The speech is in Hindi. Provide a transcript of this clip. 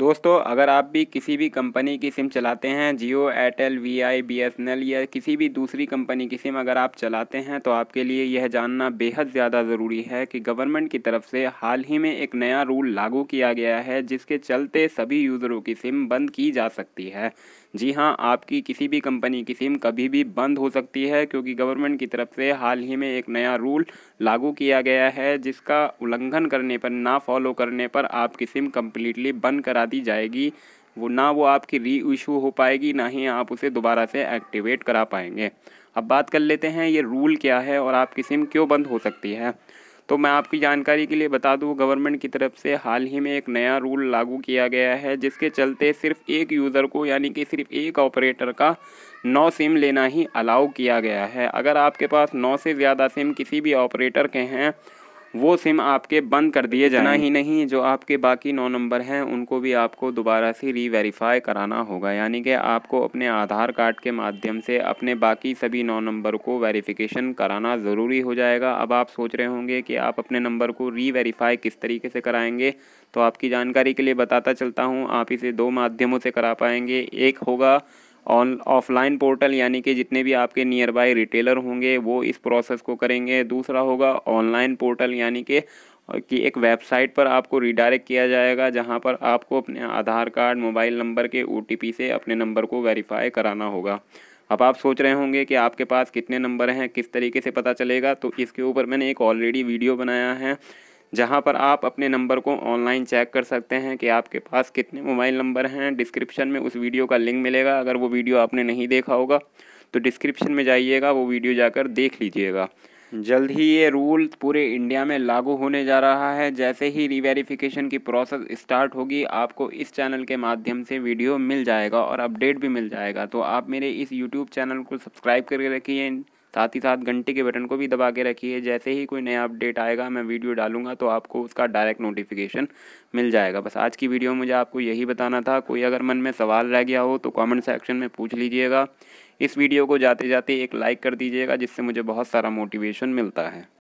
दोस्तों अगर आप भी किसी भी कंपनी की सिम चलाते हैं Jio Airtel V I B S N L या किसी भी दूसरी कंपनी की सिम अगर आप चलाते हैं तो आपके लिए यह जानना बेहद ज़्यादा ज़रूरी है कि गवर्नमेंट की तरफ से हाल ही में एक नया रूल लागू किया गया है जिसके चलते सभी यूज़रों की सिम बंद की जा सकती है जी हाँ आपकी किसी भी कंपनी की सिम कभी भी बंद हो सकती है क्योंकि गवर्नमेंट की तरफ से हाल ही में एक नया रूल लागू किया गया है जिसका उल्लंघन करने पर ना फॉलो करने पर आपकी सिम कम्प्लीटली बंद करा हटा दी जाएगी वो ना वो आपकी री इशू हो पाएगी ना ही आप उसे दोबारा से एक्टिवेट करा पाएंगे अब बात कर लेते हैं ये रूल क्या है और आपकी सिम क्यों बंद हो सकती है तो मैं आपकी जानकारी के लिए बता दूं गवर्नमेंट की तरफ से हाल ही में एक नया रूल लागू किया गया है जिसके चलते सिर्फ एक यूज़र को यानी कि सिर्फ एक ऑपरेटर का नौ सिम लेना ही अलाउ किया गया है अगर आपके पास नौ से ज़्यादा सिम किसी भी ऑपरेटर के हैं वो सिम आपके बंद कर दिए जाना ही नहीं जो आपके बाकी नौ नंबर हैं उनको भी आपको दोबारा से रीवेरीफाई कराना होगा यानी कि आपको अपने आधार कार्ड के माध्यम से अपने बाकी सभी नौ नंबर को वेरिफिकेशन कराना ज़रूरी हो जाएगा अब आप सोच रहे होंगे कि आप अपने नंबर को रीवेरीफाई किस तरीके से कराएंगे तो आपकी जानकारी के लिए बताता चलता हूँ आप इसे दो माध्यमों से करा पाएंगे एक होगा ऑन ऑफलाइन पोर्टल यानी कि जितने भी आपके नियर बाय रिटेलर होंगे वो इस प्रोसेस को करेंगे दूसरा होगा ऑनलाइन पोर्टल यानी कि कि एक वेबसाइट पर आपको रिडायरेक्ट किया जाएगा जहां पर आपको अपने आधार कार्ड मोबाइल नंबर के ओ से अपने नंबर को वेरीफाई कराना होगा अब आप सोच रहे होंगे कि आपके पास कितने नंबर हैं किस तरीके से पता चलेगा तो इसके ऊपर मैंने एक ऑलरेडी वीडियो बनाया है जहां पर आप अपने नंबर को ऑनलाइन चेक कर सकते हैं कि आपके पास कितने मोबाइल नंबर हैं डिस्क्रिप्शन में उस वीडियो का लिंक मिलेगा अगर वो वीडियो आपने नहीं देखा होगा तो डिस्क्रिप्शन में जाइएगा वो वीडियो जाकर देख लीजिएगा जल्द ही ये रूल पूरे इंडिया में लागू होने जा रहा है जैसे ही रिवेरिफिकेशन की प्रोसेस स्टार्ट होगी आपको इस चैनल के माध्यम से वीडियो मिल जाएगा और अपडेट भी मिल जाएगा तो आप मेरे इस यूट्यूब चैनल को सब्सक्राइब करके रखिए साथ ही साथ घंटे के बटन को भी दबा के रखिए जैसे ही कोई नया अपडेट आएगा मैं वीडियो डालूंगा तो आपको उसका डायरेक्ट नोटिफिकेशन मिल जाएगा बस आज की वीडियो में मुझे आपको यही बताना था कोई अगर मन में सवाल रह गया हो तो कॉमेंट सेक्शन में पूछ लीजिएगा इस वीडियो को जाते जाते एक लाइक कर दीजिएगा जिससे मुझे बहुत सारा मोटिवेशन मिलता है